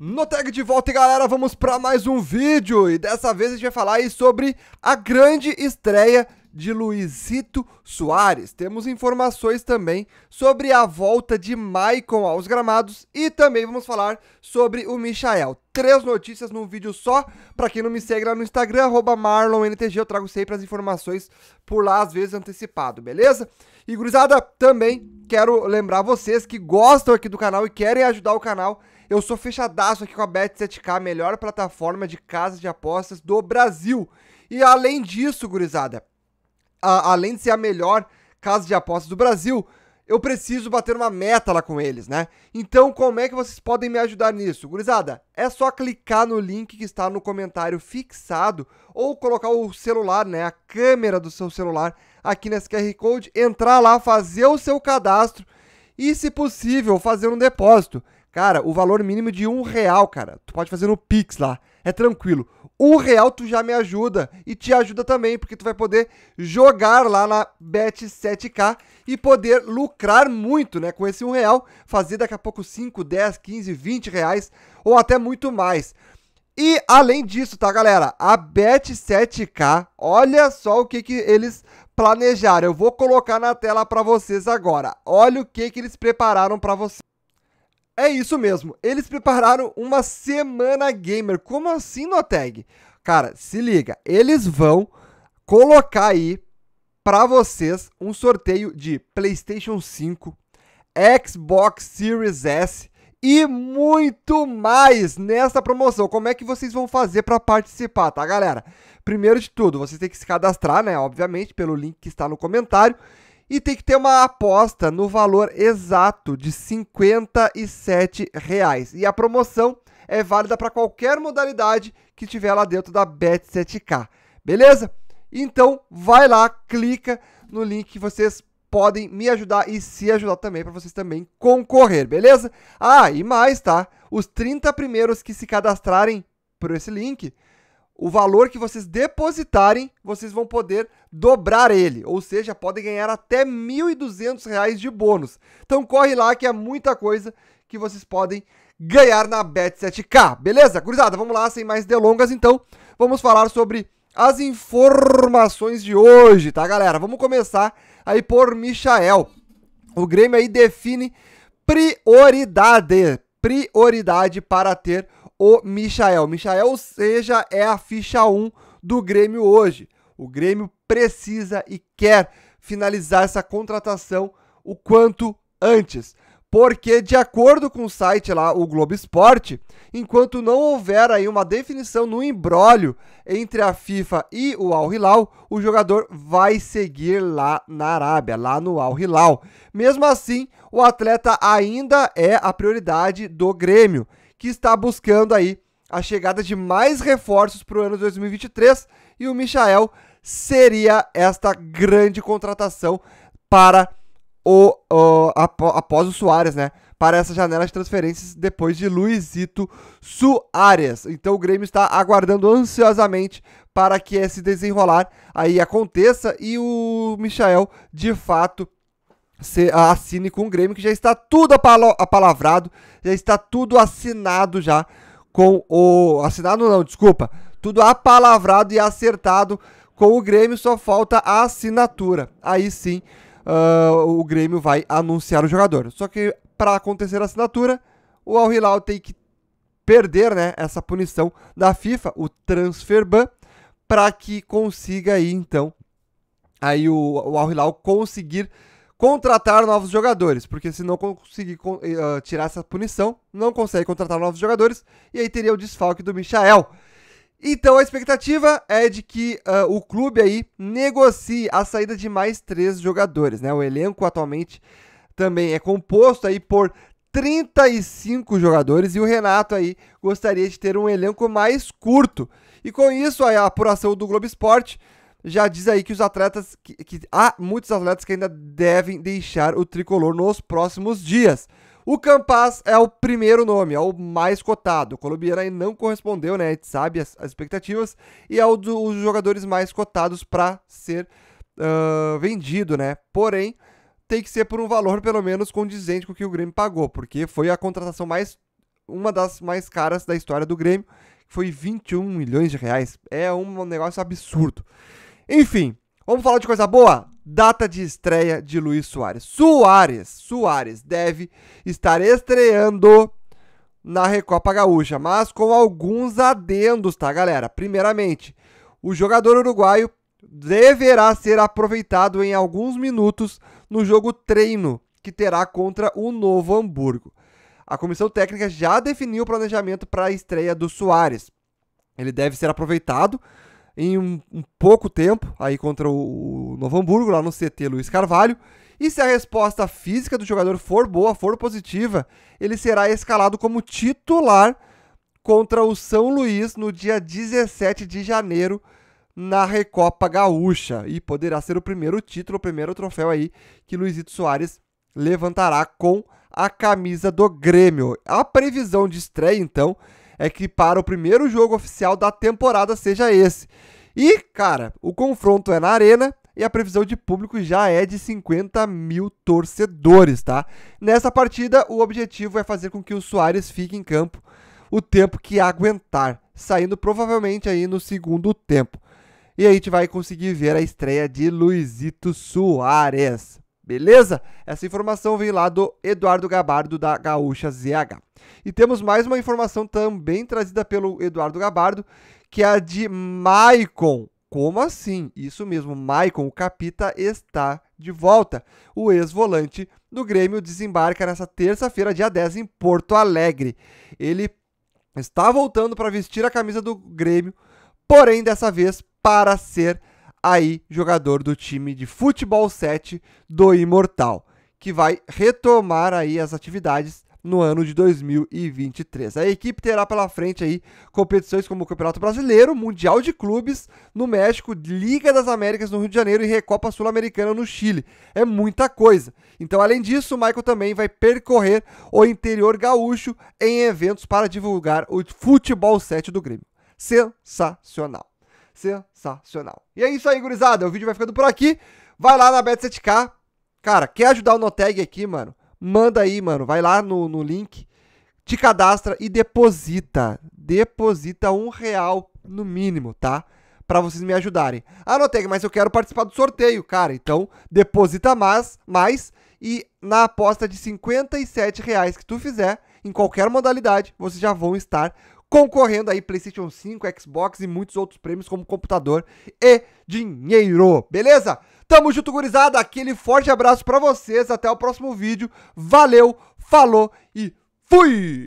No tag de volta, galera, vamos para mais um vídeo e dessa vez a gente vai falar sobre a grande estreia de Luizito Soares. Temos informações também sobre a volta de Maicon aos gramados e também vamos falar sobre o Michael. Três notícias num vídeo só. Para quem não me segue lá no Instagram, MarlonNTG, eu trago sempre as informações por lá, às vezes antecipado, beleza? E gurizada, também quero lembrar vocês que gostam aqui do canal e querem ajudar o canal eu sou fechadaço aqui com a Bet7k, a melhor plataforma de casa de apostas do Brasil. E além disso, gurizada, a, além de ser a melhor casa de apostas do Brasil, eu preciso bater uma meta lá com eles, né? Então, como é que vocês podem me ajudar nisso? Gurizada, é só clicar no link que está no comentário fixado ou colocar o celular, né, a câmera do seu celular aqui nesse QR Code, entrar lá, fazer o seu cadastro e, se possível, fazer um depósito. Cara, o valor mínimo de um real, cara. Tu pode fazer no Pix lá. É tranquilo. Um real tu já me ajuda e te ajuda também, porque tu vai poder jogar lá na Bet7k e poder lucrar muito, né? Com esse um real, fazer daqui a pouco 5, 10, 15, 20 reais ou até muito mais. E além disso, tá, galera? A Bet7k, olha só o que, que eles planejaram. Eu vou colocar na tela para vocês agora. Olha o que, que eles prepararam para vocês. É isso mesmo, eles prepararam uma semana gamer. Como assim, no tag? Cara, se liga, eles vão colocar aí para vocês um sorteio de PlayStation 5, Xbox Series S e muito mais nessa promoção. Como é que vocês vão fazer para participar, tá, galera? Primeiro de tudo, vocês têm que se cadastrar, né, obviamente, pelo link que está no comentário e tem que ter uma aposta no valor exato de R$ reais. E a promoção é válida para qualquer modalidade que tiver lá dentro da Bet7k, beleza? Então vai lá, clica no link que vocês podem me ajudar e se ajudar também para vocês também concorrer, beleza? Ah, e mais, tá? Os 30 primeiros que se cadastrarem por esse link o valor que vocês depositarem, vocês vão poder dobrar ele, ou seja, podem ganhar até R$ 1.200 de bônus. Então corre lá que é muita coisa que vocês podem ganhar na Bet7k, beleza? Gurizada, vamos lá, sem mais delongas então, vamos falar sobre as informações de hoje, tá galera? Vamos começar aí por Michael. O Grêmio aí define prioridade, prioridade para ter o Michael. Michael, seja, é a ficha 1 do Grêmio hoje. O Grêmio precisa e quer finalizar essa contratação o quanto antes. Porque, de acordo com o site lá, o Globo Esporte, enquanto não houver aí uma definição no embrólio entre a FIFA e o Al Hilal, o jogador vai seguir lá na Arábia, lá no Al Hilal. Mesmo assim, o atleta ainda é a prioridade do Grêmio que está buscando aí a chegada de mais reforços para o ano 2023 e o Michael seria esta grande contratação para o, o após o Soares, né? Para essa janela de transferências depois de Luizito Soares. Então o Grêmio está aguardando ansiosamente para que esse desenrolar aí aconteça e o Michael de fato você assine com o Grêmio, que já está tudo apalavrado, já está tudo assinado já com o... Assinado não, desculpa. Tudo apalavrado e acertado com o Grêmio, só falta a assinatura. Aí sim, uh, o Grêmio vai anunciar o jogador. Só que para acontecer a assinatura, o Al Hilal tem que perder né, essa punição da FIFA, o transfer ban, para que consiga aí então, aí o, o Al Hilal conseguir contratar novos jogadores, porque se não conseguir uh, tirar essa punição, não consegue contratar novos jogadores, e aí teria o desfalque do Michael. Então a expectativa é de que uh, o clube aí negocie a saída de mais três jogadores, né? O elenco atualmente também é composto aí por 35 jogadores e o Renato aí gostaria de ter um elenco mais curto. E com isso a apuração do Globo Esporte já diz aí que os atletas. Que, que há muitos atletas que ainda devem deixar o tricolor nos próximos dias. O Campas é o primeiro nome, é o mais cotado. O colombiano aí não correspondeu, né? A gente sabe as, as expectativas. E é um dos jogadores mais cotados para ser uh, vendido, né? Porém, tem que ser por um valor pelo menos condizente com o que o Grêmio pagou, porque foi a contratação mais. uma das mais caras da história do Grêmio. Foi 21 milhões de reais. É um negócio absurdo. Enfim, vamos falar de coisa boa? Data de estreia de Luiz Soares. Soares, Soares deve estar estreando na Recopa Gaúcha, mas com alguns adendos, tá, galera? Primeiramente, o jogador uruguaio deverá ser aproveitado em alguns minutos no jogo treino que terá contra o Novo Hamburgo. A comissão técnica já definiu o planejamento para a estreia do Soares. Ele deve ser aproveitado em um, um pouco tempo, aí contra o, o Novo Hamburgo, lá no CT Luiz Carvalho. E se a resposta física do jogador for boa, for positiva, ele será escalado como titular contra o São Luís no dia 17 de janeiro na Recopa Gaúcha e poderá ser o primeiro título, o primeiro troféu aí que Luizito Soares levantará com a camisa do Grêmio. A previsão de estreia então é que para o primeiro jogo oficial da temporada seja esse. E, cara, o confronto é na Arena e a previsão de público já é de 50 mil torcedores, tá? Nessa partida, o objetivo é fazer com que o Soares fique em campo o tempo que aguentar, saindo provavelmente aí no segundo tempo. E aí a gente vai conseguir ver a estreia de Luizito Soares. Beleza? Essa informação vem lá do Eduardo Gabardo, da Gaúcha ZH. E temos mais uma informação também trazida pelo Eduardo Gabardo, que é a de Maicon. Como assim? Isso mesmo, Maicon, o capita está de volta. O ex-volante do Grêmio desembarca nessa terça-feira, dia 10, em Porto Alegre. Ele está voltando para vestir a camisa do Grêmio, porém dessa vez para ser aí jogador do time de futebol 7 do Imortal, que vai retomar aí as atividades no ano de 2023. A equipe terá pela frente aí competições como o Campeonato Brasileiro, Mundial de Clubes no México, Liga das Américas no Rio de Janeiro e Recopa Sul-Americana no Chile. É muita coisa. Então, além disso, o Michael também vai percorrer o interior gaúcho em eventos para divulgar o futebol 7 do Grêmio. Sensacional sensacional. E é isso aí, gurizada. O vídeo vai ficando por aqui. Vai lá na Bet7k. Cara, quer ajudar o Noteg aqui, mano? Manda aí, mano. Vai lá no, no link, te cadastra e deposita. Deposita um real no mínimo, tá? Para vocês me ajudarem. Ah, Noteg, mas eu quero participar do sorteio, cara. Então, deposita mais, mais e na aposta de 57 reais que tu fizer, em qualquer modalidade, vocês já vão estar concorrendo aí PlayStation 5, Xbox e muitos outros prêmios como computador e dinheiro, beleza? Tamo junto, gurizada. Aquele forte abraço para vocês. Até o próximo vídeo. Valeu, falou e fui!